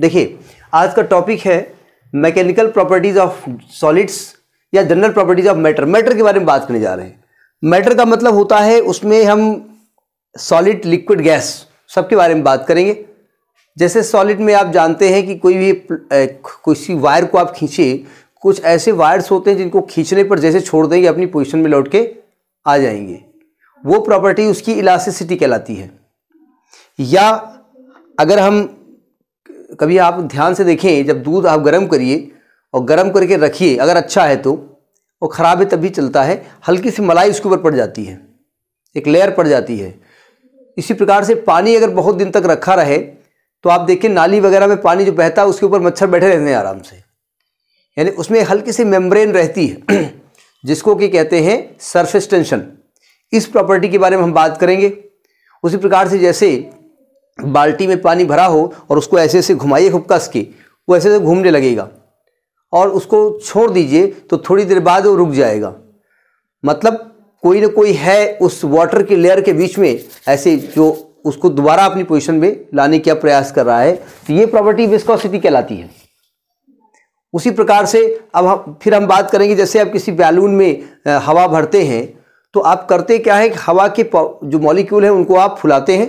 देखिए आज का टॉपिक है मैकेनिकल प्रॉपर्टीज़ ऑफ सॉलिड्स या general properties of matter matter के बारे में बात करने जा रहे हैं मैटर का मतलब होता है उसमें हम सॉलिड लिक्विड गैस सबके बारे में बात करेंगे जैसे सॉलिड में आप जानते हैं कि कोई भी किसी वायर को आप खींचे कुछ ऐसे वायर्स होते हैं जिनको खींचने पर जैसे छोड़ देंगे अपनी पोजिशन में लौट के आ जाएंगे वो प्रॉपर्टी उसकी इलास्टिसिटी कहलाती है या अगर हम कभी आप ध्यान से देखें जब दूध आप गर्म करिए और गर्म करके रखिए अगर अच्छा है तो और ख़राब है तब भी चलता है हल्की सी मलाई उसके ऊपर पड़ जाती है एक लेयर पड़ जाती है इसी प्रकार से पानी अगर बहुत दिन तक रखा रहे तो आप देखिए नाली वगैरह में पानी जो बहता है उसके ऊपर मच्छर बैठे रहते हैं आराम से यानी उसमें हल्की सी मेम्ब्रेन रहती है जिसको कि कहते हैं सरफेस टेंशन इस प्रॉपर्टी के बारे में हम बात करेंगे उसी प्रकार से जैसे बाल्टी में पानी भरा हो और उसको ऐसे ऐसे घुमाइए हुक्कस के वो ऐसे ऐसे घूमने लगेगा और उसको छोड़ दीजिए तो थोड़ी देर बाद वो रुक जाएगा मतलब कोई ना कोई है उस वाटर के लेयर के बीच में ऐसे जो उसको दोबारा अपनी पोजीशन में लाने का प्रयास कर रहा है तो ये प्रॉपर्टी विस्कोसिटी कहलाती है उसी प्रकार से अब हम फिर हम बात करेंगे जैसे आप किसी बैलून में हवा भरते हैं तो आप करते क्या है कि हवा के जो मॉलिक्यूल हैं उनको आप फुलाते हैं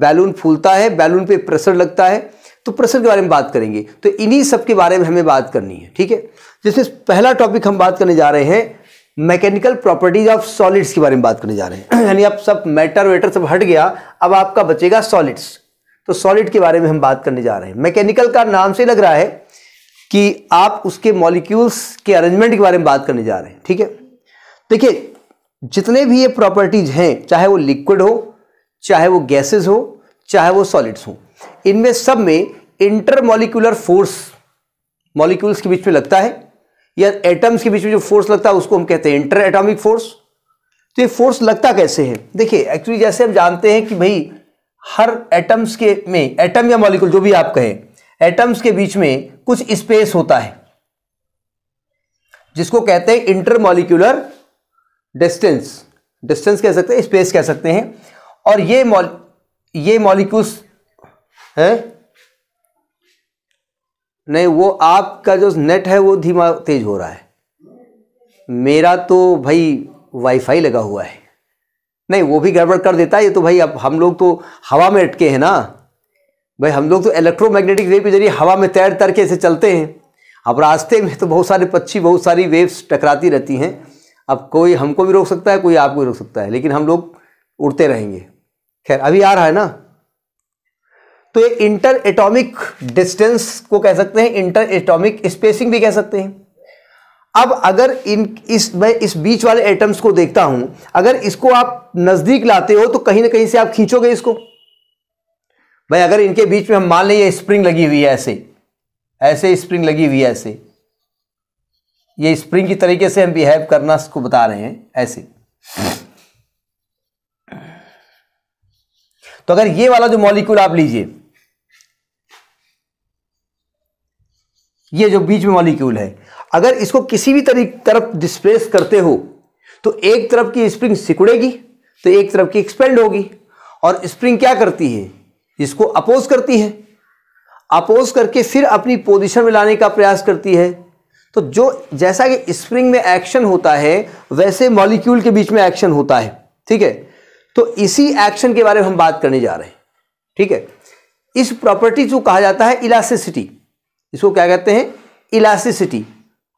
बैलून फूलता है बैलून पे प्रेशर लगता है तो प्रेशर के बारे में बात करेंगे तो इन्हीं सब के बारे में हमें बात करनी है ठीक है जैसे पहला टॉपिक हम बात करने जा रहे हैं मैकेनिकल प्रॉपर्टीज ऑफ सॉलिड्स के बारे में बात करने जा रहे हैं यानी अब सब मैटर वेटर सब हट गया अब आपका बचेगा सॉलिड्स तो सॉलिड के बारे में हम बात करने जा रहे हैं मैकेनिकल का नाम से लग रहा है कि आप उसके मॉलिक्यूल्स के अरेंजमेंट के बारे में बात करने जा रहे हैं ठीक है देखिए जितने भी ये प्रॉपर्टीज हैं चाहे वो लिक्विड हो चाहे वो गैसेस हो चाहे वो सॉलिड्स हो इनमें सब में इंटरमोलिकुलर फोर्स मॉलिक्यूल्स के बीच में लगता है या एटम्स के बीच में जो फोर्स लगता है उसको हम कहते हैं इंटर एटॉमिक फोर्स तो ये फोर्स लगता कैसे है देखिए एक्चुअली जैसे हम जानते हैं कि भाई हर एटम्स के में एटम या मॉलिक्यूल जो भी आप कहें एटम्स के बीच में कुछ स्पेस होता है जिसको कहते हैं इंटरमोलिकुलर डिस्टेंस डिस्टेंस कह सकते हैं स्पेस कह सकते हैं और ये मॉल ये मॉलिक्यूल्स हैं नहीं वो आपका जो नेट है वो धीमा तेज हो रहा है मेरा तो भाई वाईफाई लगा हुआ है नहीं वो भी गड़बड़ कर देता है ये तो भाई अब हम लोग तो हवा में अटके हैं ना भाई हम लोग तो इलेक्ट्रोमैग्नेटिक वेव के जरिए हवा में तैर तैर के ऐसे चलते हैं अब रास्ते में तो बहुत सारे पक्षी बहुत सारी वेव्स टकराती रहती हैं अब कोई हमको भी रोक सकता है कोई आपको भी रोक सकता है लेकिन हम लोग उड़ते रहेंगे खैर अभी आ रहा है ना तो ये इंटर एटॉमिक डिस्टेंस को कह सकते हैं इंटर एटॉमिक स्पेसिंग भी कह सकते हैं अब अगर इन इस मैं इस बीच वाले एटम्स को देखता हूं अगर इसको आप नज़दीक लाते हो तो कहीं ना कहीं से आप खींचोगे इसको भाई अगर इनके बीच में हम मान लें ये स्प्रिंग लगी हुई है ऐसे ऐसे स्प्रिंग लगी हुई है ऐसे ये स्प्रिंग की तरीके से हम बिहेव करना इसको बता रहे हैं ऐसे तो अगर ये वाला जो मॉलिक्यूल आप लीजिए ये जो बीच में मॉलिक्यूल है अगर इसको किसी भी तरफ डिस्प्लेस करते हो तो एक तरफ की स्प्रिंग सिकुड़ेगी तो एक तरफ की एक्सपेंड होगी और स्प्रिंग क्या करती है इसको अपोज करती है अपोज करके फिर अपनी पोजिशन में लाने का प्रयास करती है तो जो जैसा कि स्प्रिंग में एक्शन होता है वैसे मॉलिक्यूल के बीच में एक्शन होता है ठीक है तो इसी एक्शन के बारे में हम बात करने जा रहे हैं ठीक है इस प्रॉपर्टी को कहा जाता है इलास्टिसिटी इसको क्या कहते हैं इलास्टिसिटी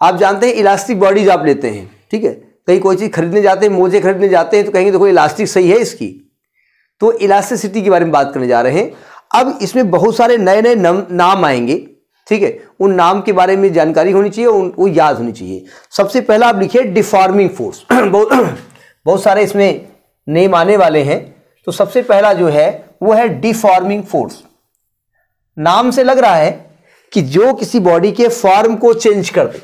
आप जानते हैं इलास्टिक बॉडीज आप लेते हैं ठीक है कहीं कोई चीज़ खरीदने जाते हैं मोजे खरीदने जाते हैं तो कहेंगे देखो तो इलास्टिक सही है इसकी तो इलास्टिसिटी के बारे में बात करने जा रहे हैं अब इसमें बहुत सारे नए नए नाम आएंगे ठीक है उन नाम के बारे में जानकारी होनी चाहिए उनको याद होनी चाहिए सबसे पहला आप लिखिए डिफॉर्मिंग फोर्स बहुत बहुत सारे इसमें नेम आने वाले हैं तो सबसे पहला जो है वो है डिफॉर्मिंग फोर्स नाम से लग रहा है कि जो किसी बॉडी के फॉर्म को चेंज कर दे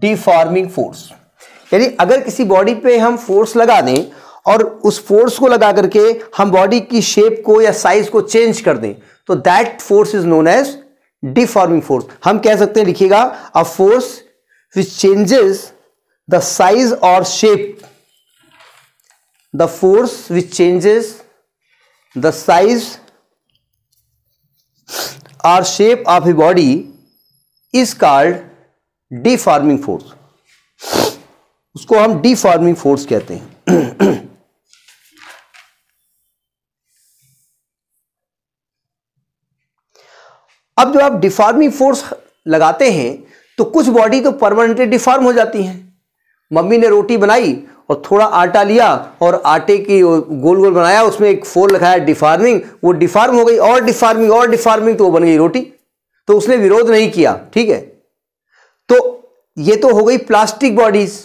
डिफॉर्मिंग फोर्स यानी अगर किसी बॉडी पे हम फोर्स लगा दें और उस फोर्स को लगा करके हम बॉडी की शेप को या साइज को चेंज कर दें तो that force is known as deforming force हम कह सकते हैं लिखिएगा a force which changes the size और shape the force which changes the size और shape of a body is called deforming force उसको हम डिफॉर्मिंग फोर्स कहते हैं अब जब आप डिफॉर्मिंग फोर्स लगाते हैं तो कुछ बॉडी तो परमानेंटली डिफॉर्म हो जाती हैं मम्मी ने रोटी बनाई और थोड़ा आटा लिया और आटे की गोल गोल बनाया उसमें एक फोर लगाया डिफार्मिंग वो डिफार्म हो गई और डिफार्मिंग और डिफार्मिंग तो वो बन गई रोटी तो उसने विरोध नहीं किया ठीक है तो ये तो हो गई प्लास्टिक बॉडीज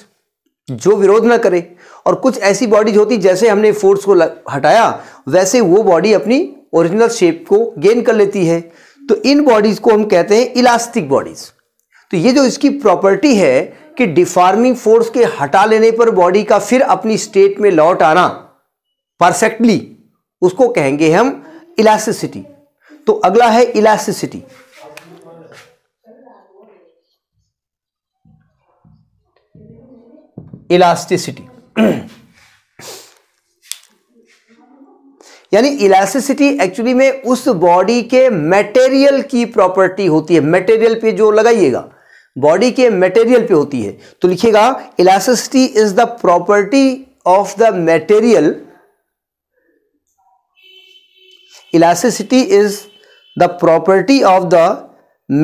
जो विरोध ना करे और कुछ ऐसी बॉडीज होती जैसे हमने फोर्स को हटाया वैसे वो बॉडी अपनी ओरिजिनल शेप को गेन कर लेती है तो इन बॉडीज को हम कहते हैं इलास्टिक बॉडीज तो ये जो इसकी प्रॉपर्टी है कि डिफार्मिंग फोर्स के हटा लेने पर बॉडी का फिर अपनी स्टेट में लौट आना परफेक्टली उसको कहेंगे हम इलास्टिसिटी तो अगला है इलास्टिसिटी इलास्टिसिटी यानी इलास्टिसिटी एक्चुअली में उस बॉडी के मटेरियल की प्रॉपर्टी होती है मटेरियल पे जो लगाइएगा बॉडी के मटेरियल पे होती है तो लिखिएगा elasticity is the property of the material elasticity is the property of the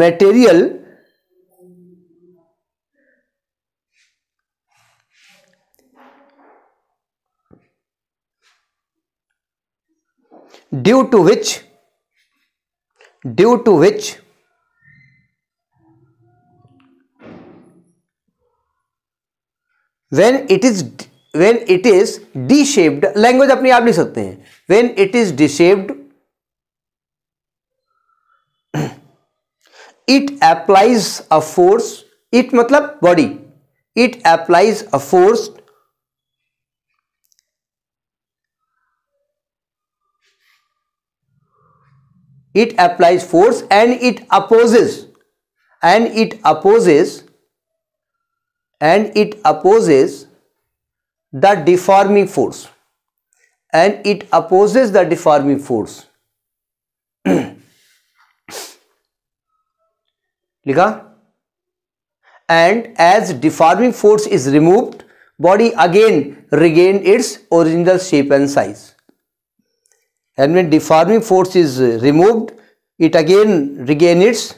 material due to which due to which when it is when it is deshaped language अपने आप लिख सकते हैं when it is deshaped it applies a force it मतलब body it applies a force it applies force and it opposes and it opposes and it opposes the deforming force and it opposes the deforming force लिखा and as deforming force is removed body again regain its original shape and size and when deforming force is removed it again regain its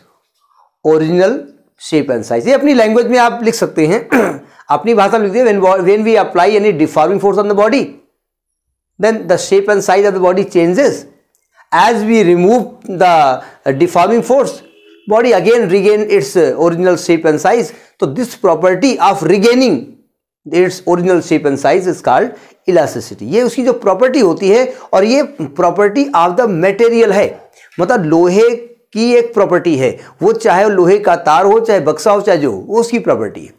original shape and size ये अपनी language में आप लिख सकते हैं अपनी भाषा में लिखते हैं when we apply any deforming force on the body then the shape and size of the body changes as we remove the deforming force body again regain its original shape and size so this property of regaining its original shape and size is called elasticity ये उसकी जो property होती है और ये property of the material है मतलब लोहे की एक प्रॉपर्टी है वो चाहे लोहे का तार हो चाहे बक्सा हो चाहे जो वो उसकी प्रॉपर्टी है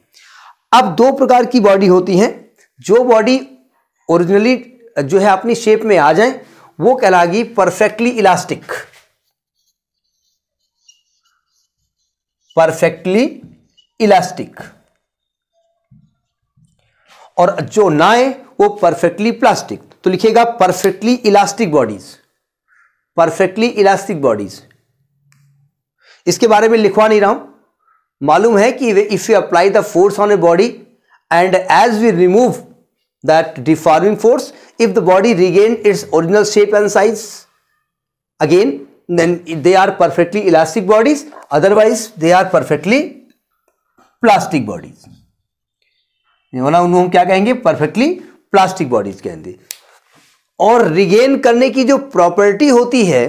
अब दो प्रकार की बॉडी होती हैं जो बॉडी ओरिजिनली जो है अपनी शेप में आ जाए वो कहलागी परफेक्टली इलास्टिक परफेक्टली इलास्टिक और जो नाए वो परफेक्टली प्लास्टिक तो लिखिएगा perfectly elastic bodies perfectly elastic bodies इसके बारे में लिखवा नहीं रहा हूं मालूम है कि if you apply the force on a body and as we remove that deforming force if the body regain its original shape and size again then they are perfectly elastic bodies otherwise they are perfectly plastic bodies होना उन्हें हम क्या कहेंगे perfectly plastic bodies कहेंगे और regain करने की जो प्रॉपर्टी होती है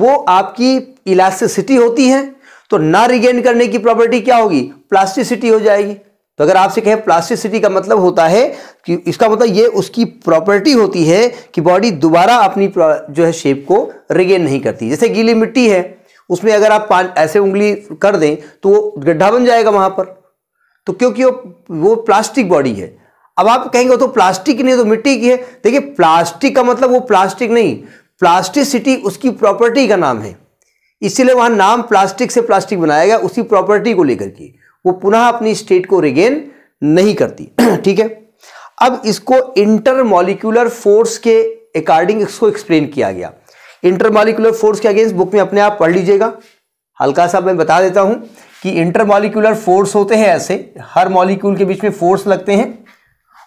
वो आपकी इलास्टिसिटी होती है तो ना रिगेन करने की प्रॉपर्टी क्या होगी प्लास्टिसिटी हो जाएगी तो अगर आपसे कहें प्लास्टिसिटी का मतलब होता है कि इसका मतलब ये उसकी प्रॉपर्टी होती है कि बॉडी दोबारा अपनी जो है शेप को रिगेन नहीं करती जैसे गीली मिट्टी है उसमें अगर आप ऐसे उंगली कर दें तो गड्ढा बन जाएगा वहाँ पर तो क्योंकि वो वो प्लास्टिक बॉडी है अब आप कहेंगे तो प्लास्टिक नहीं तो मिट्टी की है देखिए प्लास्टिक का मतलब वो प्लास्टिक नहीं प्लास्टिसिटी उसकी प्रॉपर्टी का नाम है इसीलिए वहां नाम प्लास्टिक से प्लास्टिक बनाया गया उसी प्रॉपर्टी को लेकर के वो पुनः अपनी स्टेट को रिगेन नहीं करती ठीक है अब इसको इंटरमोलिकुलर फोर्स के अकॉर्डिंग इसको एक्सप्लेन किया गया इंटरमोलिकुलर फोर्स के अगेंस्ट बुक में अपने आप पढ़ लीजिएगा हल्का सा मैं बता देता हूं कि इंटरमॉलिक्यूलर फोर्स होते हैं ऐसे हर मॉलिक्यूल के बीच में फोर्स लगते हैं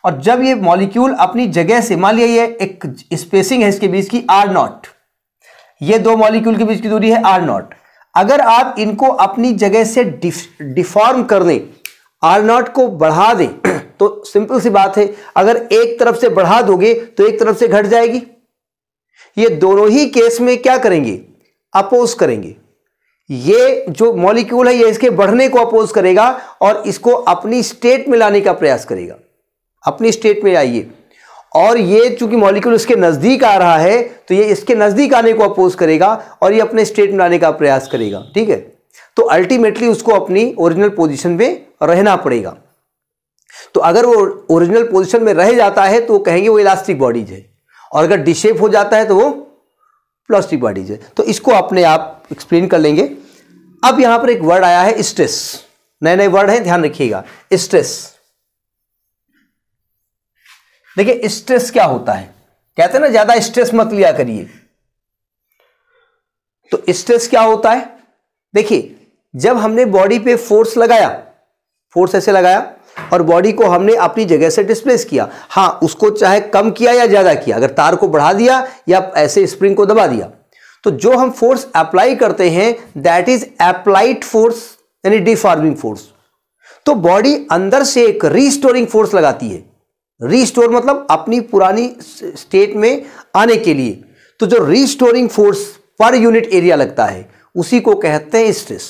और जब ये मॉलिक्यूल अपनी जगह से मान लिया ये एक स्पेसिंग है इसके बीच की आर नॉट ये दो मॉलिक्यूल के बीच की दूरी है आर नॉट अगर आप इनको अपनी जगह से डिफॉर्म कर दें आर नॉट को बढ़ा दें तो सिंपल सी बात है अगर एक तरफ से बढ़ा दोगे तो एक तरफ से घट जाएगी ये दोनों ही केस में क्या करेंगे अपोज करेंगे ये जो मॉलिक्यूल है ये इसके बढ़ने को अपोज करेगा और इसको अपनी स्टेट में लाने का प्रयास करेगा अपनी स्टेट में आइए और ये चूंकि मॉलिक्यूल इसके नज़दीक आ रहा है तो ये इसके नज़दीक आने को अपोज करेगा और ये अपने स्टेट में लाने का प्रयास करेगा ठीक है तो अल्टीमेटली उसको अपनी ओरिजिनल पोजिशन में रहना पड़ेगा तो अगर वो ओरिजिनल पोजिशन में रह जाता है तो कहेंगे वो इलास्टिक बॉडीज है और अगर डिशेप हो जाता है तो वो प्लास्टिक बॉडीज है तो इसको अपने आप एक्सप्लेन कर लेंगे अब यहां पर एक वर्ड आया है स्ट्रेस नए नए वर्ड हैं ध्यान रखिएगा स्ट्रेस देखिए स्ट्रेस क्या होता है कहते हैं ना ज्यादा स्ट्रेस मत लिया करिए तो स्ट्रेस क्या होता है देखिए जब हमने बॉडी पे फोर्स लगाया फोर्स ऐसे लगाया और बॉडी को हमने अपनी जगह से डिस्प्लेस किया हाँ उसको चाहे कम किया या ज़्यादा किया अगर तार को बढ़ा दिया या ऐसे स्प्रिंग को दबा दिया तो जो हम फोर्स अप्लाई करते हैं दैट इज अप्लाइड फोर्स यानी डिफॉर्मिंग फोर्स तो बॉडी अंदर से एक रीस्टोरिंग फोर्स लगाती है रीस्टोर मतलब अपनी पुरानी स्टेट में आने के लिए तो जो restoring force per unit area लगता है उसी को कहते हैं स्ट्रेस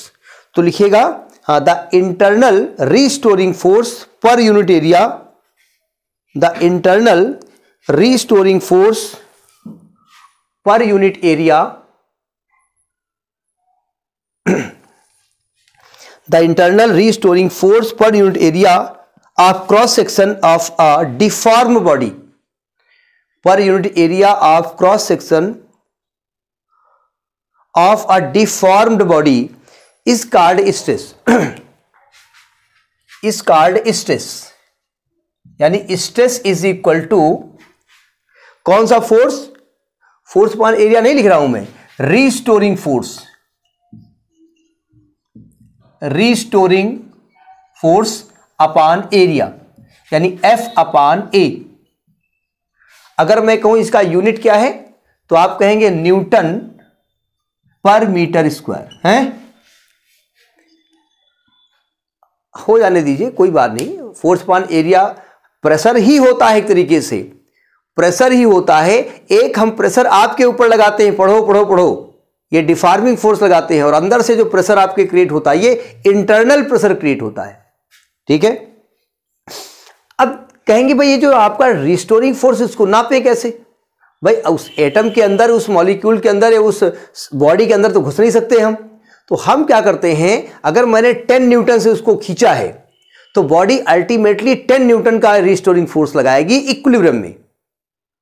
तो लिखिएगा Uh, the internal restoring force per unit area the internal restoring force per unit area the internal restoring force per unit area of cross section of a deformed body per unit area of cross section of a deformed body is called stress is called stress यानी stress is equal to कौन सा force force per area नहीं लिख रहा हूं मैं restoring force restoring force upon area यानी F upon A अगर मैं कहूं इसका यूनिट क्या है तो आप कहेंगे न्यूटन पर मीटर स्क्वायर है हो जाने दीजिए कोई बात नहीं फोर्स पान एरिया प्रेशर ही होता है एक तरीके से प्रेशर ही होता है एक हम प्रेशर आपके ऊपर लगाते हैं पढ़ो पढ़ो पढ़ो ये डिफार्मिंग फोर्स लगाते हैं और अंदर से जो प्रेशर आपके क्रिएट होता है ये इंटरनल प्रेशर क्रिएट होता है ठीक है अब कहेंगे भाई ये जो आपका रिस्टोरिंग फोर्स इसको नापे कैसे भाई उस एटम के अंदर उस मॉलिक्यूल के अंदर या उस बॉडी के अंदर तो घुस नहीं सकते हम तो हम क्या करते हैं अगर मैंने 10 न्यूटन से उसको खींचा है तो बॉडी अल्टीमेटली 10 न्यूटन का रिस्टोरिंग फोर्स लगाएगी इक्विलिब्रियम में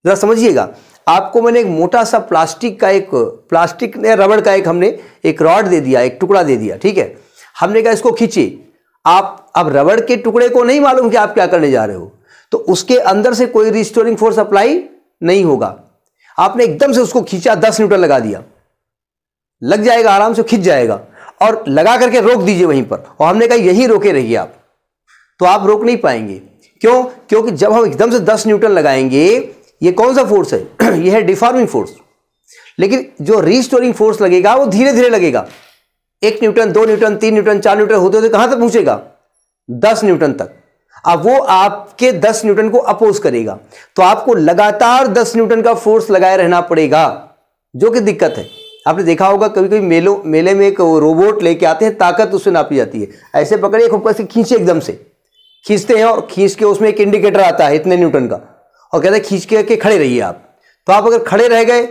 जरा समझिएगा आपको मैंने एक मोटा सा प्लास्टिक का एक प्लास्टिक या रबड़ का एक हमने एक रॉड दे दिया एक टुकड़ा दे दिया ठीक है हमने कहा इसको खींचे आप अब रबड़ के टुकड़े को नहीं मालूम कि आप क्या करने जा रहे हो तो उसके अंदर से कोई रिस्टोरिंग फोर्स अप्लाई नहीं होगा आपने एकदम से उसको खींचा दस न्यूटन लगा दिया लग जाएगा आराम से खिंच जाएगा और लगा करके रोक दीजिए वहीं पर और हमने कहा यहीं रोके रहिए आप तो आप रोक नहीं पाएंगे क्यों क्योंकि जब हम एकदम से 10 न्यूटन लगाएंगे ये कौन सा फोर्स है ये है डिफॉर्मिंग फोर्स लेकिन जो रिस्टोरिंग फोर्स लगेगा वो धीरे धीरे लगेगा एक न्यूटन दो न्यूटन तीन न्यूटन चार न्यूटन होते होते कहाँ तक पहुँचेगा दस न्यूटन तक अब वो आपके दस न्यूटन को अपोज करेगा तो आपको लगातार दस न्यूटन का फोर्स लगाए रहना पड़ेगा जो कि दिक्कत है आपने देखा होगा कभी कभी मेलों मेले में एक रोबोट लेके आते हैं ताकत उसमें नापी जाती है ऐसे पकड़े एक ऊपर से खींचे एकदम से खींचते हैं और खींच के उसमें एक इंडिकेटर आता है इतने न्यूटन का और कहते हैं खींच के, के खड़े रहिए आप तो आप अगर खड़े रह गए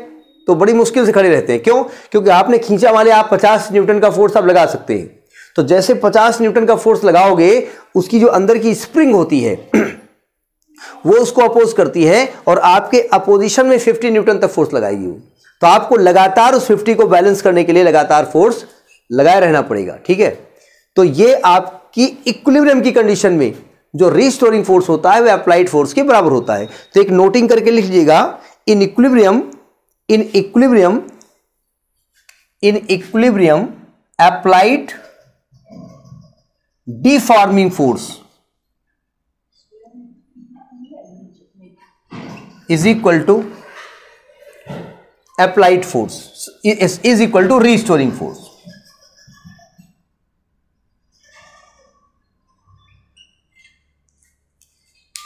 तो बड़ी मुश्किल से खड़े रहते हैं क्यों क्योंकि आपने खींचा वाले आप पचास न्यूटन का फोर्स आप लगा सकते हैं तो जैसे पचास न्यूटन का फोर्स लगाओगे उसकी जो अंदर की स्प्रिंग होती है वो उसको अपोज करती है और आपके अपोजिशन में फिफ्टी न्यूटन तक फोर्स लगाएगी वो तो आपको लगातार उस फिफ्टी को बैलेंस करने के लिए लगातार फोर्स लगाए रहना पड़ेगा ठीक है तो ये आपकी इक्विलिब्रियम की कंडीशन में जो रिस्टोरिंग फोर्स होता है वह अप्लाइड फोर्स के बराबर होता है तो एक नोटिंग करके लिख लीजिएगा in equilibrium in equilibrium in equilibrium applied deforming force is equal to applied force is, is equal to restoring force.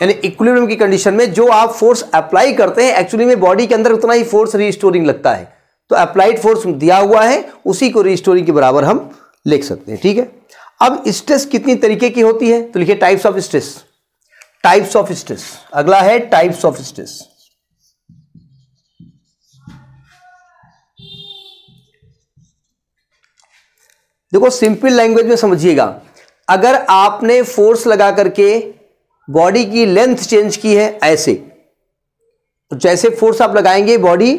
यानी इक्विलिब्रियम की कंडीशन में जो आप फोर्स अप्लाई करते हैं एक्चुअली में बॉडी के अंदर उतना ही फोर्स रिस्टोरिंग लगता है तो अप्लाइड फोर्स दिया हुआ है उसी को रिस्टोरिंग के बराबर हम लिख सकते हैं ठीक है अब स्ट्रेस कितनी तरीके की होती है तो लिखिए types of stress types of stress अगला है टाइप्स ऑफ स्ट्रेस देखो सिंपल लैंग्वेज में समझिएगा अगर आपने फोर्स लगा करके बॉडी की लेंथ चेंज की है ऐसे तो जैसे फोर्स आप लगाएंगे बॉडी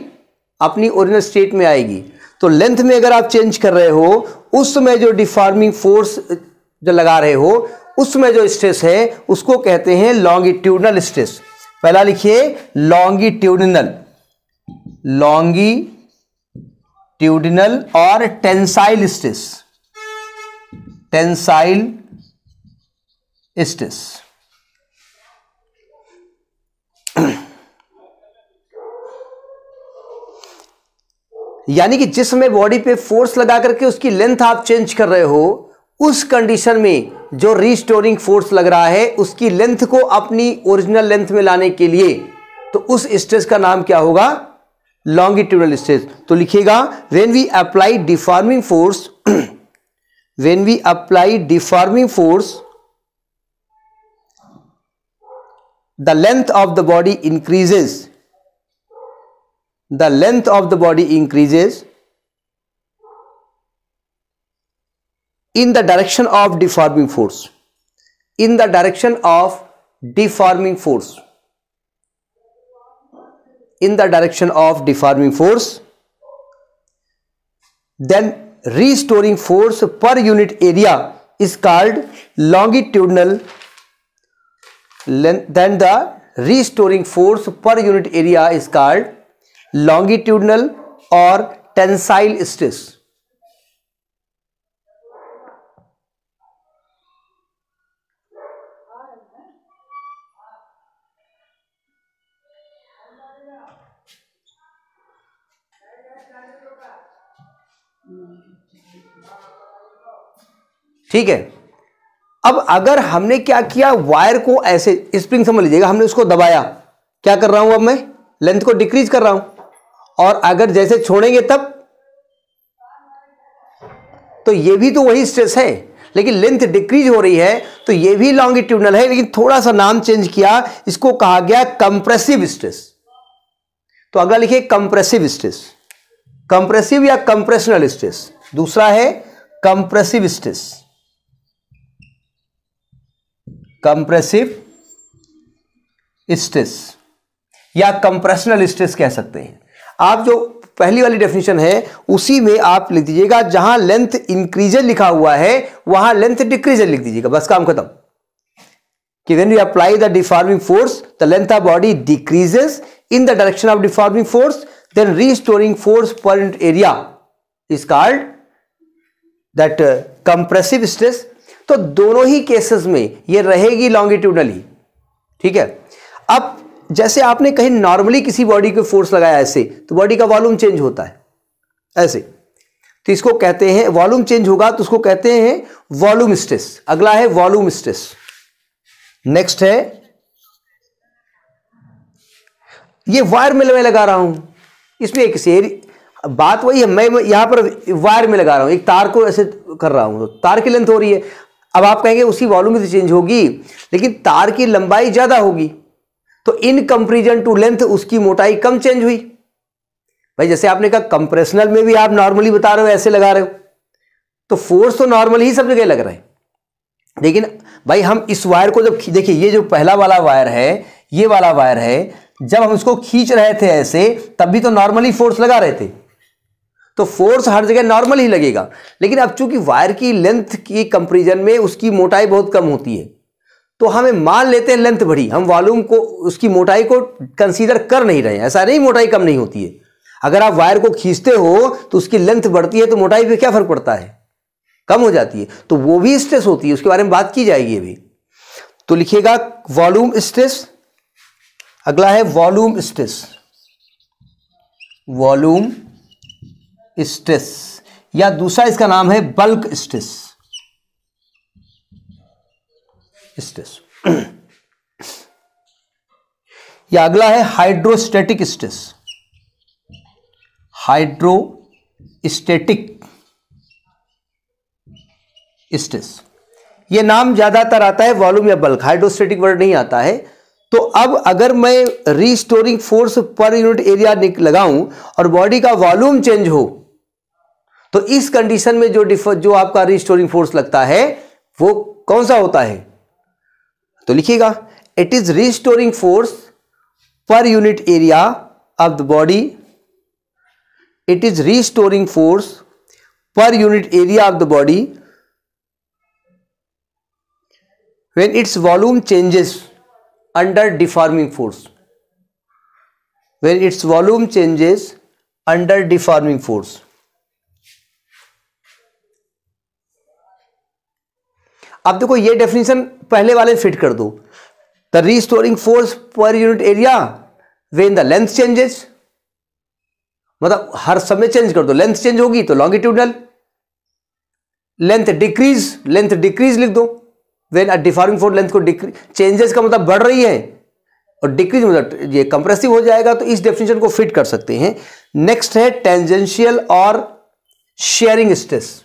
अपनी ओरिजिनल स्टेट में आएगी तो लेंथ में अगर आप चेंज कर रहे हो उस समय जो डिफॉर्मिंग फोर्स जो लगा रहे हो उसमें जो स्ट्रेस है उसको कहते हैं लॉन्गिट्यूडनल स्ट्रेस पहला लिखिए लॉन्गिट्यूडनल ट्यूडिनल और टेंसाइल स्ट्रेस टेंसाइल स्ट्रेस यानी कि जिस समय बॉडी पे फोर्स लगा करके उसकी लेंथ आप चेंज कर रहे हो उस कंडीशन में जो रिस्टोरिंग फोर्स लग रहा है उसकी लेंथ को अपनी ओरिजिनल लेंथ में लाने के लिए तो उस स्ट्रेस का नाम क्या होगा लॉन्गिट्यूडल स्ट्रेस तो लिखिएगा when we apply deforming force when we apply deforming force the length of the body increases the length of the body increases in the direction of deforming force in the direction of deforming force in the direction of deforming force then restoring force per unit area is called longitudinal then the restoring force per unit area is called longitudinal और tensile stress ठीक है अब अगर हमने क्या किया wire को ऐसे स्प्रिंग समझ लीजिएगा हमने उसको दबाया क्या कर रहा हूं अब मैं लेंथ को डिक्रीज कर रहा हूं और अगर जैसे छोड़ेंगे तब तो ये भी तो वही स्ट्रेस है लेकिन लेंथ डिक्रीज हो रही है तो ये भी लॉन्गिट्यूडनल है लेकिन थोड़ा सा नाम चेंज किया इसको कहा गया कंप्रेसिव स्ट्रेस तो अगला लिखिए कंप्रेसिव स्ट्रेस कंप्रेसिव या कंप्रेशनल स्ट्रेस दूसरा है कंप्रेसिव स्ट्रेस कंप्रेसिव स्ट्रेस या कंप्रेशनल स्ट्रेस कह सकते हैं आप जो पहली वाली डेफिनेशन है उसी में आप लिख दीजिएगा जहां लेंथ इंक्रीजर लिखा हुआ है वहां लेंथ डिक्रीजर लिख दीजिएगा बस काम खत्म कि when you apply the deforming force the length of body decreases in the direction of deforming force then restoring force per area is called that compressive stress तो दोनों ही केसेस में ये रहेगी लॉन्गिट्यूडनली ठीक है अब जैसे आपने कहीं नॉर्मली किसी बॉडी को फोर्स लगाया ऐसे तो बॉडी का वॉल्यूम चेंज होता है ऐसे तो इसको कहते हैं वॉल्यूम चेंज होगा तो उसको कहते हैं वॉल्यूम स्ट्रेस अगला है वॉल्यूम स्ट्रेस नेक्स्ट है ये वायर मिल में लगा रहा हूं इसमें एक एरिया बात वही है मैं यहां पर वायर में लगा रहा हूं एक तार को ऐसे कर रहा हूं तार की लेंथ हो रही है अब आप कहेंगे उसी वॉल्यूम में तो चेंज होगी लेकिन तार की लंबाई ज़्यादा होगी तो इन कंपेरिजन टू लेंथ उसकी मोटाई कम चेंज हुई भाई जैसे आपने कहा कंप्रेशनल में भी आप नॉर्मली बता रहे हो ऐसे लगा रहे हो तो फोर्स तो नॉर्मल ही सब जगह लग रहा है लेकिन भाई हम इस वायर को जब देखिए ये जो पहला वाला वायर है ये वाला वायर है जब हम इसको खींच रहे थे ऐसे तब भी तो नॉर्मली फोर्स लगा रहे थे तो फोर्स हर जगह नॉर्मल ही लगेगा लेकिन अब चूंकि वायर की लेंथ की कंपेरिजन में उसकी मोटाई बहुत कम होती है तो हमें मान लेते हैं लेंथ बढ़ी हम वॉल्यूम को उसकी मोटाई को कंसीडर कर नहीं रहे ऐसा नहीं मोटाई कम नहीं होती है अगर आप वायर को खींचते हो तो उसकी लेंथ बढ़ती है तो मोटाई पर क्या फर्क पड़ता है कम हो जाती है तो वो भी स्ट्रेस होती है उसके बारे में बात की जाएगी अभी तो लिखिएगा वॉल्यूम स्ट्रेस अगला है वॉल्यूम स्ट्रेस वॉल्यूम स्ट्रेस या दूसरा इसका नाम है बल्क स्ट्रेस स्ट्रेस या अगला है हाइड्रोस्टेटिक स्ट्रेस हाइड्रोस्टेटिक स्ट्रेस ये नाम ज़्यादातर आता है वॉल्यूम या बल्क हाइड्रोस्टेटिक वर्ड नहीं आता है तो अब अगर मैं restoring force per unit area लगाऊं और बॉडी का वॉल्यूम चेंज हो तो इस कंडीशन में जो डिफर जो आपका रिस्टोरिंग फोर्स लगता है वो कौन सा होता है तो लिखिएगा it is restoring force per unit area of the body it is restoring force per unit area of the body when its volume changes under deforming force when its volume changes under deforming force अब देखो ये definition पहले वाले fit कर दो the restoring force per unit area when the length changes मतलब हर समय चेंज कर दो लेंथ चेंज होगी तो longitudinal length decrease length decrease लिख दो when a deforming force length को चेंजेस का मतलब बढ़ रही है और डिक्रीज मतलब ये कंप्रेसिव हो जाएगा तो इस डेफिनेशन को फिट कर सकते हैं नेक्स्ट है टेंजेंशियल और शेयरिंग स्ट्रेस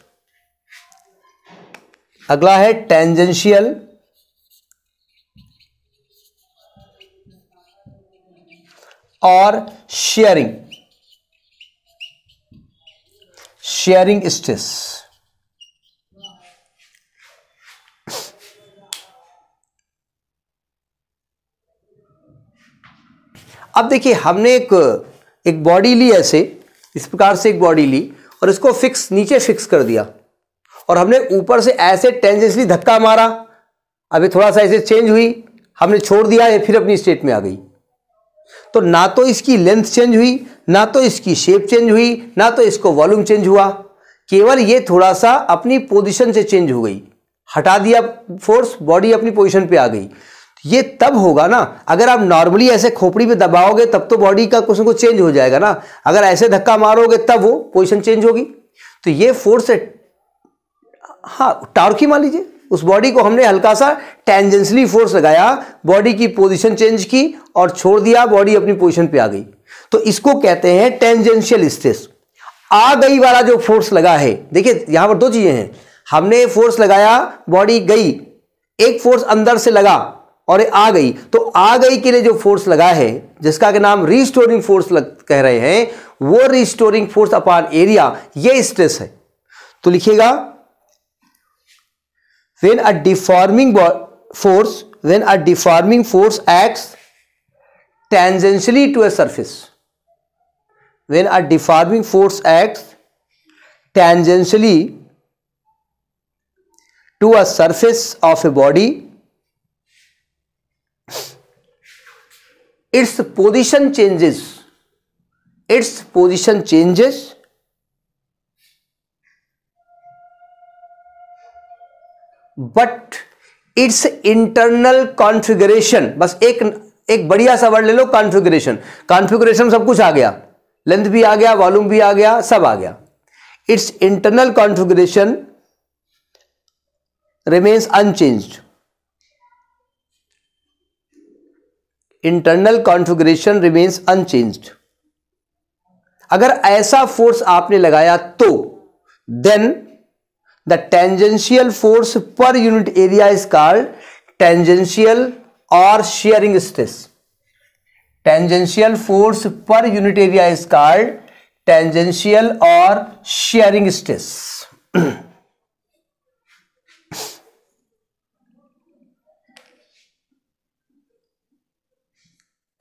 अगला है टेंजेंशियल और शेयरिंग शेयरिंग स्ट्रेस अब देखिए हमने एक एक बॉडी ली ऐसे इस प्रकार से एक बॉडी ली और इसको फिक्स नीचे फिक्स कर दिया और हमने ऊपर से ऐसे टेंजेंसली धक्का मारा अभी थोड़ा सा ऐसे चेंज हुई हमने छोड़ दिया ये फिर अपनी स्टेट में आ गई तो ना तो इसकी लेंथ चेंज हुई ना तो इसकी शेप चेंज हुई ना तो इसको वॉल्यूम चेंज हुआ केवल ये थोड़ा सा अपनी पोजीशन से चेंज हो गई हटा दिया फोर्स बॉडी अपनी पोजीशन पे आ गई ये तब होगा ना अगर आप नॉर्मली ऐसे खोपड़ी में दबाओगे तब तो बॉडी का कुछ ना कुछ चेंज हो जाएगा ना अगर ऐसे धक्का मारोगे तब वो पोजिशन चेंज होगी तो ये फोर्स हाँ टार्क ही मान लीजिए उस बॉडी को हमने हल्का सा टेंजेंसली फोर्स लगाया बॉडी की पोजीशन चेंज की और छोड़ दिया बॉडी अपनी पोजीशन पे आ गई तो इसको कहते हैं टेंजेंशियल स्ट्रेस आ गई वाला जो फोर्स लगा है देखिए यहां पर दो चीजें हैं हमने फोर्स लगाया बॉडी गई एक फोर्स अंदर से लगा और आ गई तो आ गई के लिए जो फोर्स लगा है जिसका के नाम रिस्टोरिंग फोर्स कह रहे हैं वो रिस्टोरिंग फोर्स अपॉन एरिया ये स्ट्रेस है तो लिखिएगा when a deforming force when a deforming force acts tangentially to a surface when a deforming force acts tangentially to a surface of a body its position changes its position changes but its internal configuration बस एक एक बढ़िया सा word ले लो configuration configuration सब कुछ आ गया length भी आ गया वॉल्यूम भी आ गया सब आ गया its internal configuration remains unchanged internal configuration remains unchanged अगर ऐसा फोर्स आपने लगाया तो then the tangential force per unit area is called tangential और shearing stress tangential force per unit area is called tangential और शेयरिंग स्ट्रेस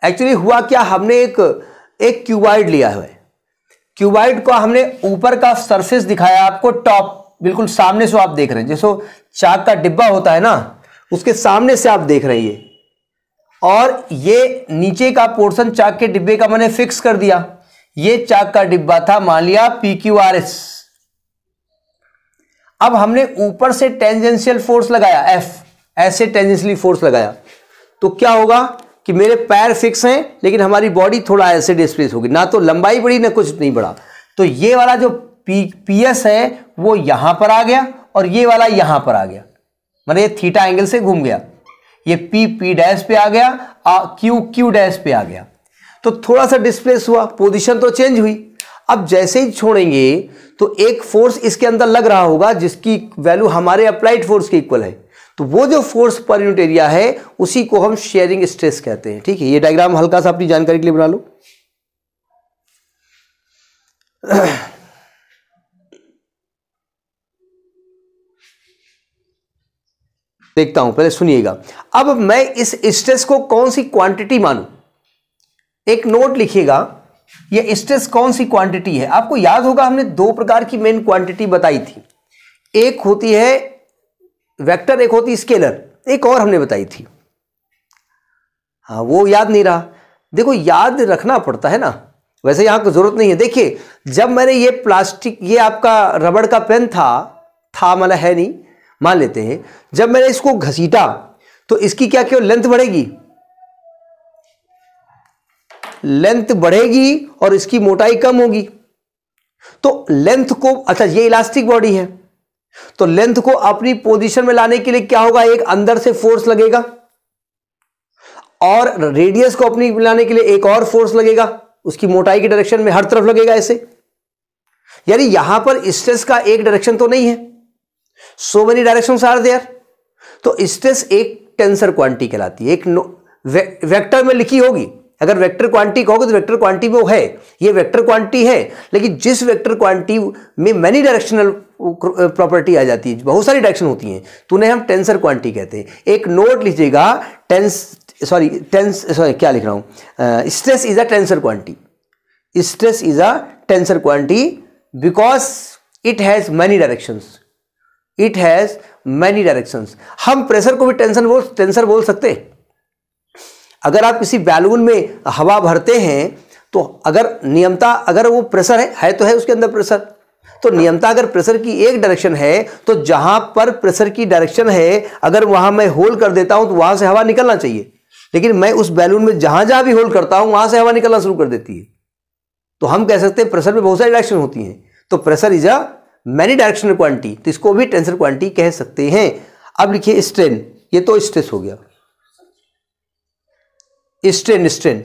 एक्चुअली हुआ क्या हमने एक एक क्यूबाइड लिया है क्यूबाइड को हमने ऊपर का सरफेस दिखाया आपको टॉप बिल्कुल सामने से आप देख रहे हैं जैसे चाक का डिब्बा होता है ना उसके सामने से आप देख रहे हैं और ये नीचे का पोर्शन चाक के डिब्बे का मैंने फिक्स कर दिया ये चाक का डिब्बा था मान लिया पी क्यू आर एस अब हमने ऊपर से टेंजेंशियल फोर्स लगाया एफ ऐसे टेंजेंशियली फोर्स लगाया तो क्या होगा कि मेरे पैर फिक्स हैं लेकिन हमारी बॉडी थोड़ा ऐसे डिस्प्लेस होगी ना तो लंबाई बढ़ी ना कुछ नहीं बढ़ा तो ये वाला जो पी पी एस है वो यहां पर आ गया और ये वाला यहां पर आ गया मतलब ये थीटा एंगल से घूम गया ये पी पी डैश पे आ गया आ, क्यू क्यू डैश पे आ गया तो थोड़ा सा डिस्प्लेस हुआ पोजिशन तो चेंज हुई अब जैसे ही छोड़ेंगे तो एक फोर्स इसके अंदर लग रहा होगा जिसकी वैल्यू हमारे अप्लाइड फोर्स के इक्वल है तो वो जो फोर्स पर यूनिट एरिया है उसी को हम शेयरिंग स्ट्रेस कहते हैं ठीक है ये डायग्राम हल्का सा अपनी जानकारी के लिए बना लो देखता हूं पहले सुनिएगा अब मैं इस स्ट्रेस को कौन सी क्वांटिटी मानूं एक नोट लिखिएगा यह स्ट्रेस कौन सी क्वांटिटी है आपको याद होगा हमने दो प्रकार की मेन क्वांटिटी बताई थी एक होती है वेक्टर एक होती स्केलर एक और हमने बताई थी हाँ वो याद नहीं रहा देखो याद रखना पड़ता है ना वैसे यहां को जरूरत नहीं है देखिए जब मैंने ये प्लास्टिक ये आपका रबड़ का पेन था था मतलब है नहीं मान लेते हैं जब मैंने इसको घसीटा तो इसकी क्या क्यों लेंथ बढ़ेगी लेंथ बढ़ेगी और इसकी मोटाई कम होगी तो लेंथ को अच्छा ये इलास्टिक बॉडी है तो लेंथ को अपनी पोजीशन में लाने के लिए क्या होगा एक अंदर से फोर्स लगेगा और रेडियस को अपनी लाने के लिए एक और फोर्स लगेगा उसकी मोटाई की डायरेक्शन में हर तरफ लगेगा ऐसे यानी यहां पर स्ट्रेस का एक डायरेक्शन तो नहीं है so many direction are there तो स्ट्रेस एक टेंसर क्वांटिटी कहलाती है एक वे, वेक्टर में लिखी होगी अगर वेक्टर क्वांटिटी कहोगे तो वेक्टर क्वांटिटी वो है ये वेक्टर क्वांटिटी है लेकिन जिस वेक्टर क्वांटिटी में मैनी डायरेक्शनल प्रॉपर्टी आ जाती है बहुत सारी डायरेक्शन होती हैं तो उन्हें हम टेंसर क्वांटिटी कहते हैं एक नोट लीजिएगा टेंस सॉरी टेंस सॉरी क्या लिख रहा हूँ stress is a tensor quantity stress is a tensor quantity because it has many directions it has many direction हम प्रेशर को भी टेंशन बोल टेंसर बोल सकते अगर आप किसी बैलून में हवा भरते हैं तो अगर नियमता अगर वो प्रेशर है है तो है उसके अंदर प्रेशर तो नियमता अगर प्रेशर की एक डायरेक्शन है तो जहां पर प्रेशर की डायरेक्शन है अगर वहां मैं होल कर देता हूं तो वहां से हवा निकलना चाहिए लेकिन मैं उस बैलून में जहां जहां भी होल करता हूं वहां से हवा निकलना शुरू कर देती है तो हम कह सकते हैं प्रेशर में बहुत सारी डायरेक्शन होती हैं तो pressure is a many directional quantity तो इसको भी टेंसर क्वांटिटी कह सकते हैं अब लिखिए स्ट्रेन ये तो स्ट्रेस हो गया स्ट्रेन स्ट्रेन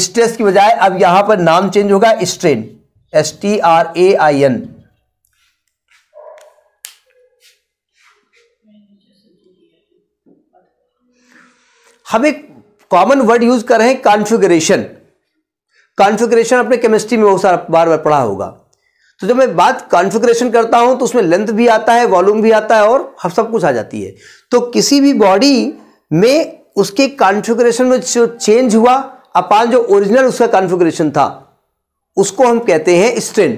स्ट्रेस की बजाय अब यहां पर नाम चेंज होगा strain S T R A I N हम एक कॉमन वर्ड यूज कर रहे हैं कॉन्फ़िगरेशन कॉन्फ़िगरेशन अपने केमिस्ट्री में बहुत सारा बार बार पढ़ा होगा तो जब मैं बात कॉन्फ़िगरेशन करता हूं तो उसमें लेंथ भी आता है वॉल्यूम भी आता है और हम सब कुछ आ जाती है तो किसी भी बॉडी में उसके कॉन्फ़िगरेशन में जो चेंज हुआ अपान जो ओरिजिनल उसका कॉन्फ़िगरेशन था उसको हम कहते हैं स्ट्रेन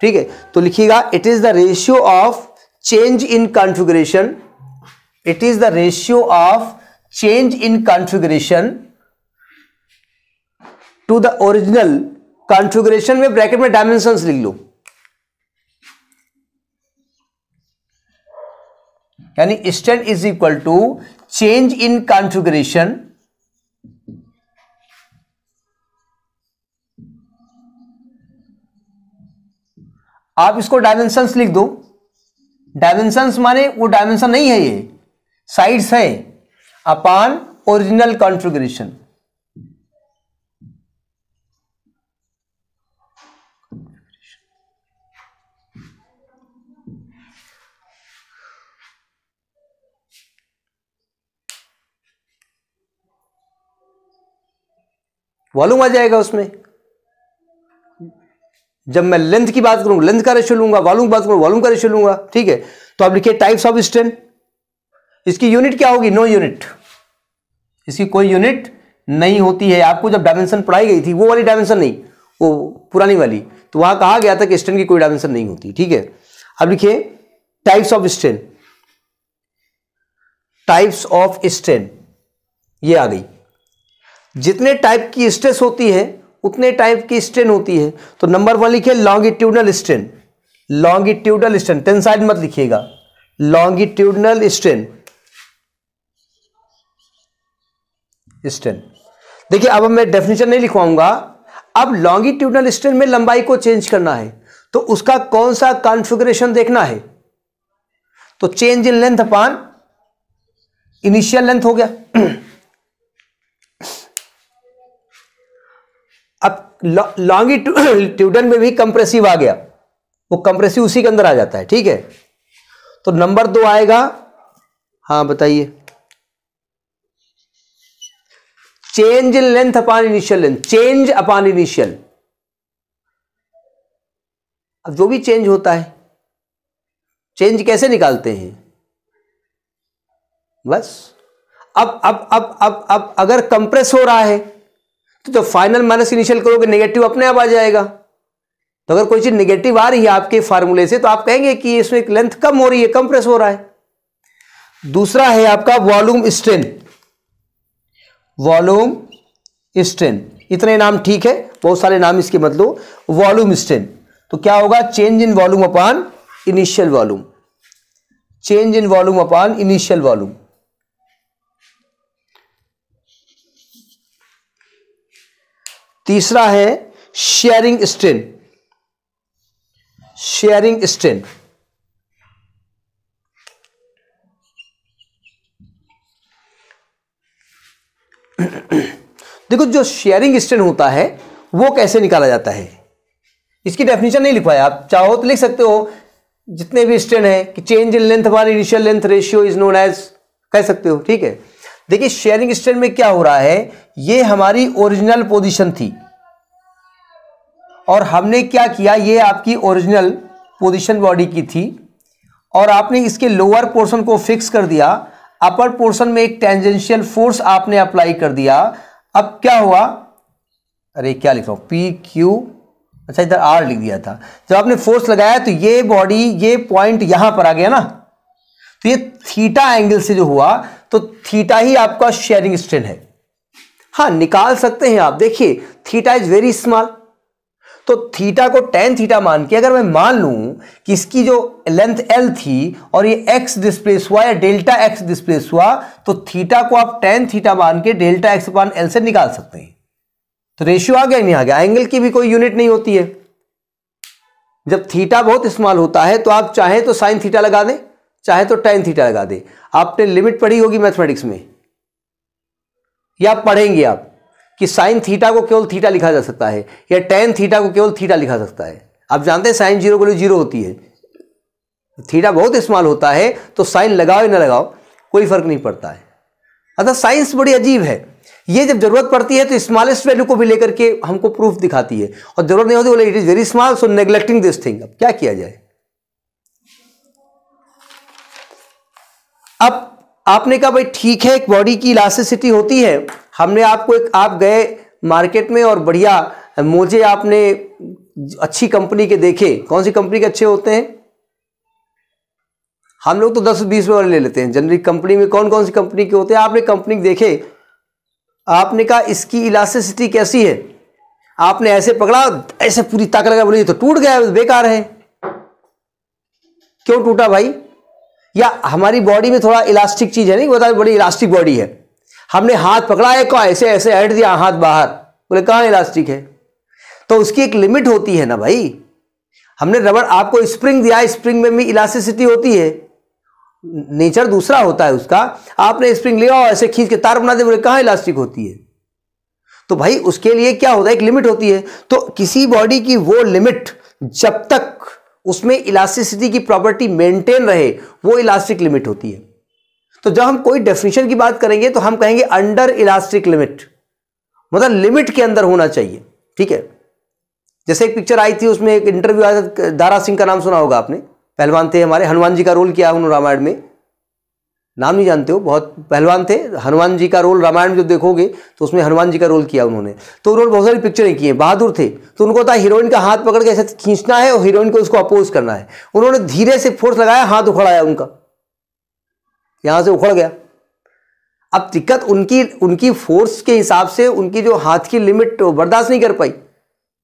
ठीक है तो लिखिएगा it is the ratio of change in configuration it is the ratio of change in configuration to the original configuration में ब्रैकेट में डायमेंशंस लिख लो यानी strain is equal to change in configuration आप इसको डायमेंशन लिख दो डायमेंशन माने वो डायमेंशन नहीं है ये साइड्स है अपान ओरिजिनल कॉन्फ़िगरेशन वॉल्यूम आ जाएगा उसमें जब मैं लेंथ की बात करूंगा लेंथ का रेशियो लूंगा वॉल्यूम की बात करूंगा वॉल्यूम का रेशियो लूंगा ठीक है तो आप लिखिए टाइप्स ऑफ स्ट्रेन इसकी यूनिट क्या होगी नो यूनिट इसकी कोई यूनिट नहीं होती है आपको जब डायमेंशन पढ़ाई गई थी वो वाली डायमेंशन नहीं वो पुरानी वाली तो वहां कहा गया था कि स्ट्रेन की कोई डायमेंशन नहीं होती ठीक है अब लिखिए types of strain types of strain ये आ गई जितने टाइप की स्ट्रेस होती है उतने टाइप की स्ट्रेन होती है तो नंबर वन लिखिए longitudinal strain longitudinal strain tensile मत लिखिएगा लॉन्गिट्यूडनल स्ट्रेन स्ट्रेन देखिए अब मैं डेफिनेशन नहीं लिखवाऊंगा अब लॉन्गिट्यूडनल स्ट्रेन में लंबाई को चेंज करना है तो उसका कौन सा कॉन्फिग्रेशन देखना है तो change in length upon initial length हो गया अब लॉन्गिट्यूडन में भी कंप्रेसिव आ गया वो कंप्रेसिव उसी के अंदर आ जाता है ठीक है तो नंबर दो आएगा हाँ बताइए change in length upon initial length change upon initial अब जो भी चेंज होता है चेंज कैसे निकालते हैं बस अब अब अब अब अब अगर कंप्रेस हो रहा है तो फाइनल माइनस इनिशियल करोगे नेगेटिव अपने आप आ जाएगा तो अगर कोई चीज़ नेगेटिव आ रही है आपके फार्मूले से तो आप कहेंगे कि इसमें एक लेंथ कम हो रही है कंप्रेस हो रहा है दूसरा है आपका वॉल्यूम स्ट्रेन वॉल्यूम स्ट्रेन इतने नाम ठीक है बहुत सारे नाम इसके मतलब वॉल्यूम स्ट्रेन तो क्या होगा change in volume upon initial volume change in volume upon initial volume तीसरा है शेयरिंग स्ट्रेन शेयरिंग स्ट्रेन देखो जो शेयरिंग स्ट्रेन होता है वो कैसे निकाला जाता है इसकी डेफिनेशन नहीं लिखवाया आप चाहो तो लिख सकते हो जितने भी स्ट्रेन है कि चेंज इन लेंथ बार initial length ratio is known as कह सकते हो ठीक है देखिए शेयरिंग स्टैंड में क्या हो रहा है ये हमारी ओरिजिनल पोजीशन थी और हमने क्या किया ये आपकी ओरिजिनल पोजीशन बॉडी की थी और आपने इसके लोअर पोर्शन को फिक्स कर दिया अपर पोर्शन में एक टेंजेंशियल फोर्स आपने अप्लाई कर दिया अब क्या हुआ अरे क्या लिख रहा हूँ पी क्यू अच्छा इधर आर लिख दिया था जब आपने फोर्स लगाया तो ये बॉडी ये पॉइंट यहाँ पर आ गया ना तो ये थीटा एंगल से जो हुआ तो थीटा ही आपका शेयरिंग स्ट्रेन है हाँ निकाल सकते हैं आप देखिए थीटा इज वेरी स्मॉल तो थीटा को टेन थीटा मान के अगर मैं मान लूं कि इसकी जो लेंथ एल थी और ये एक्स डिस्प्लेस हुआ या डेल्टा एक्स डिस्प्लेस हुआ तो थीटा को आप टेन थीटा मान के डेल्टा एक्स अपान एल से निकाल सकते हैं तो रेशियो आ गया नहीं आ गया एंगल की भी कोई यूनिट नहीं होती है जब थीटा बहुत स्मॉल होता है तो आप चाहें तो साइन थीटा लगा दें चाहे तो टेन थीटा लगा दे आपने लिमिट पढ़ी होगी मैथमेटिक्स में या पढ़ेंगे आप कि साइन थीटा को केवल थीटा लिखा जा सकता है या टेन थीटा को केवल थीटा लिखा सकता है आप जानते हैं साइन जीरो बोले जीरो होती है थीटा बहुत स्मॉल होता है तो साइन लगाओ या ना लगाओ कोई फर्क नहीं पड़ता है अतः साइंस बड़ी अजीब है ये जब जरूरत पड़ती है तो स्मॉलेस्ट वैल्यू को भी लेकर के हमको प्रूफ दिखाती है और जरूरत नहीं होती बोले it is very small so neglecting this thing अब क्या किया जाए अब आपने कहा भाई ठीक है एक बॉडी की इलास्टिसिटी होती है हमने आपको एक आप गए मार्केट में और बढ़िया मोजे आपने अच्छी कंपनी के देखे कौन सी कंपनी के अच्छे होते हैं हम लोग तो दस बीस में वाले ले लेते हैं जनरली कंपनी में कौन कौन सी कंपनी के होते हैं आपने कंपनी देखे आपने कहा इसकी इलास्टिसिटी कैसी है आपने ऐसे पकड़ा ऐसे पूरी ताकत लगा बोली तो टूट गया बेकार है क्यों टूटा भाई या हमारी बॉडी में थोड़ा इलास्टिक चीज है नहीं बता बड़ी इलास्टिक बॉडी है हमने हाथ पकड़ा है कहा ऐसे ऐसे हट दिया हाथ बाहर बोले कहाँ इलास्टिक है तो उसकी एक लिमिट होती है ना भाई हमने रबड़ आपको स्प्रिंग दिया स्प्रिंग में भी इलास्टिसिटी होती है नेचर दूसरा होता है उसका आपने स्प्रिंग लिया और ऐसे खींच के तार बना दे बोले कहाँ इलास्टिक होती है तो भाई उसके लिए क्या होता है एक लिमिट होती है तो किसी बॉडी की वो लिमिट जब तक उसमें इलास्टिसिटी की प्रॉपर्टी मेंटेन रहे वो इलास्टिक लिमिट होती है तो जब हम कोई डेफिनेशन की बात करेंगे तो हम कहेंगे अंडर इलास्टिक लिमिट मतलब लिमिट के अंदर होना चाहिए ठीक है जैसे एक पिक्चर आई थी उसमें एक इंटरव्यू आया दारा सिंह का नाम सुना होगा आपने पहलवान थे हमारे हनुमान जी का रोल किया उन्होंने रामायण में नाम नहीं जानते हो बहुत पहलवान थे हनुमान जी का रोल रामायण में जो देखोगे तो उसमें हनुमान जी का रोल किया उन्होंने तो उन्होंने बहुत सारी पिक्चरें की हैं बहादुर थे तो उनको था हीरोइन का हाथ पकड़ के ऐसे खींचना है और हीरोइन को उसको अपोज करना है उन्होंने धीरे से फोर्स लगाया हाथ उखड़ाया उनका यहाँ से उखड़ गया अब दिक्कत उनकी उनकी फोर्स के हिसाब से उनकी जो हाथ की लिमिट बर्दाश्त नहीं कर पाई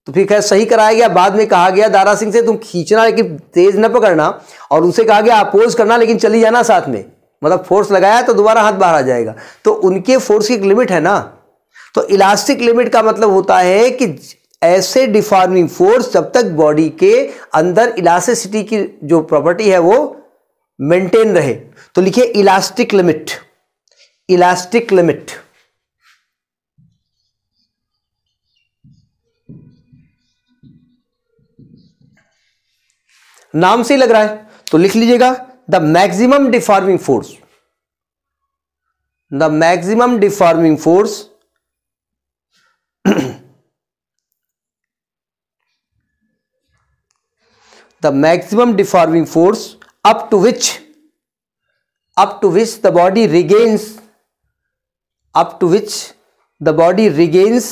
तो फिर खैर सही कराया गया बाद में कहा गया दारा सिंह से तुम खींचना लेकिन तेज न पकड़ना और उनसे कहा गया अपोज करना लेकिन चली जाना साथ में मतलब फोर्स लगाया तो दोबारा हाथ बाहर आ जाएगा तो उनके फोर्स की एक लिमिट है ना तो इलास्टिक लिमिट का मतलब होता है कि ऐसे डिफॉर्मिंग फोर्स जब तक बॉडी के अंदर इलास्टिसिटी की जो प्रॉपर्टी है वो मेंटेन रहे तो लिखिए इलास्टिक लिमिट इलास्टिक लिमिट नाम से ही लग रहा है तो लिख लीजिएगा the maximum deforming force the maximum deforming force the maximum deforming force up to which up to which the body regains up to which the body regains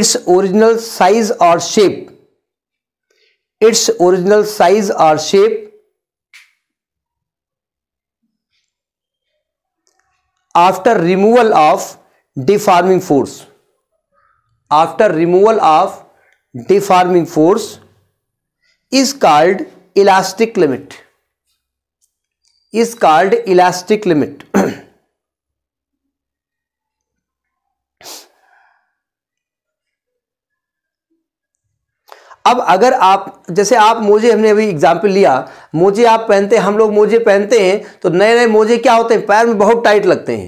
its original size or shape its original size or shape after removal of deforming force after removal of deforming force is called elastic limit is called elastic limit अब अगर आप जैसे आप मोजे हमने अभी example लिया मोजे आप पहनते हैं हम लोग मोजे पहनते हैं तो नए नए मोजे क्या होते हैं पैर में बहुत टाइट लगते हैं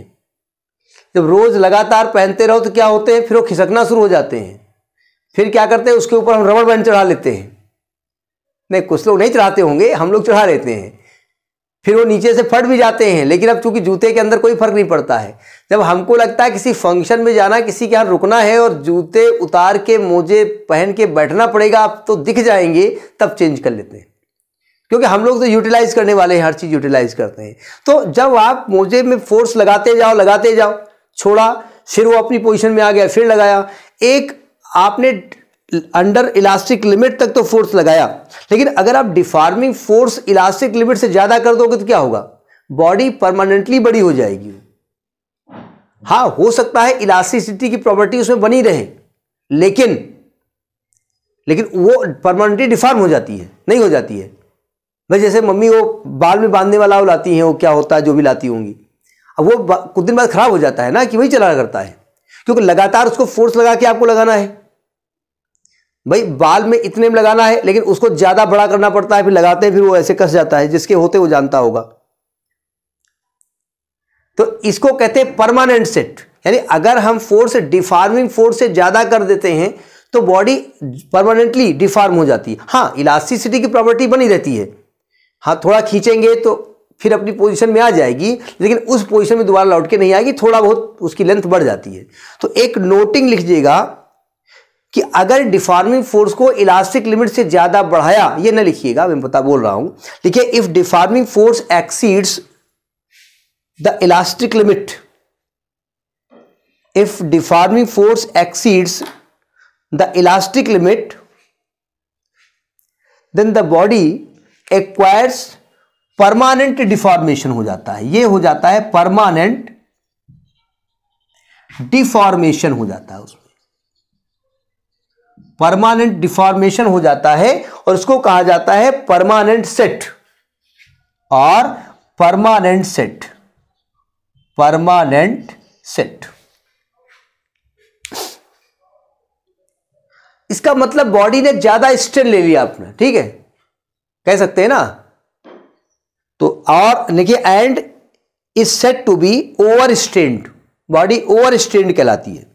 जब रोज़ लगातार पहनते रहो तो क्या होते हैं फिर वो खिसकना शुरू हो जाते हैं फिर क्या करते हैं उसके ऊपर हम रबड़ बैंड चढ़ा लेते हैं नहीं कुछ लोग नहीं चढ़ाते होंगे हम लोग चढ़ा लेते हैं फिर वो नीचे से फट भी जाते हैं लेकिन अब चूंकि जूते के अंदर कोई फर्क नहीं पड़ता है जब हमको लगता है किसी फंक्शन में जाना किसी के यहाँ रुकना है और जूते उतार के मोजे पहन के बैठना पड़ेगा आप तो दिख जाएंगे तब चेंज कर लेते हैं क्योंकि हम लोग तो यूटिलाइज करने वाले हैं हर चीज़ यूटिलाइज करते हैं तो जब आप मोजे में फोर्स लगाते जाओ लगाते जाओ छोड़ा फिर वो अपनी पोजिशन में आ गया फिर लगाया एक आपने अंडर इलास्टिक लिमिट तक तो फोर्स लगाया लेकिन अगर आप डिफार्मिंग फोर्स इलास्टिक लिमिट से ज्यादा कर दोगे तो क्या होगा बॉडी परमानेंटली बड़ी हो जाएगी हाँ हो सकता है इलास्टिसिटी की प्रॉपर्टी उसमें बनी रहे लेकिन लेकिन वो परमानेंटली डिफार्म हो जाती है नहीं हो जाती है भाई जैसे मम्मी वो बाल में बांधने वाला वो लाती हैं वो क्या होता है जो भी लाती होंगी अब वो कुछ दिन बाद खराब हो जाता है ना कि वही चला करता है क्योंकि लगातार उसको फोर्स लगा के आपको लगाना है भाई बाल में इतने में लगाना है लेकिन उसको ज़्यादा बड़ा करना पड़ता है फिर लगाते हैं फिर वो ऐसे कस जाता है जिसके होते वो जानता होगा तो इसको कहते हैं परमानेंट सेट यानी अगर हम फोर्स डिफार्मिंग फोर्स से ज़्यादा कर देते हैं तो बॉडी परमानेंटली डिफार्म हो जाती है हाँ इलास्टिसिटी की प्रॉपर्टी बनी रहती है हाँ थोड़ा खींचेंगे तो फिर अपनी पोजीशन में आ जाएगी लेकिन उस पोजीशन में दोबारा लौट के नहीं आएगी थोड़ा बहुत उसकी लेंथ बढ़ जाती है तो एक नोटिंग लिख कि अगर डिफार्मिंग फोर्स को इलास्टिक लिमिट से ज्यादा बढ़ाया ये ना लिखिएगा मैं पता बोल रहा हूं लिखिए if deforming force exceeds the elastic limit if deforming force exceeds the elastic limit then the body acquires permanent deformation हो जाता है ये हो जाता है परमानेंट डिफॉर्मेशन हो जाता है उसमें परमानेंट डिफॉर्मेशन हो जाता है और उसको कहा जाता है परमानेंट सेट और परमानेंट सेट परमानेंट सेट इसका मतलब बॉडी ने ज्यादा स्ट्रेन ले लिया अपना ठीक है कह सकते हैं ना तो और देखिए and is said to be over strained body over strained कहलाती है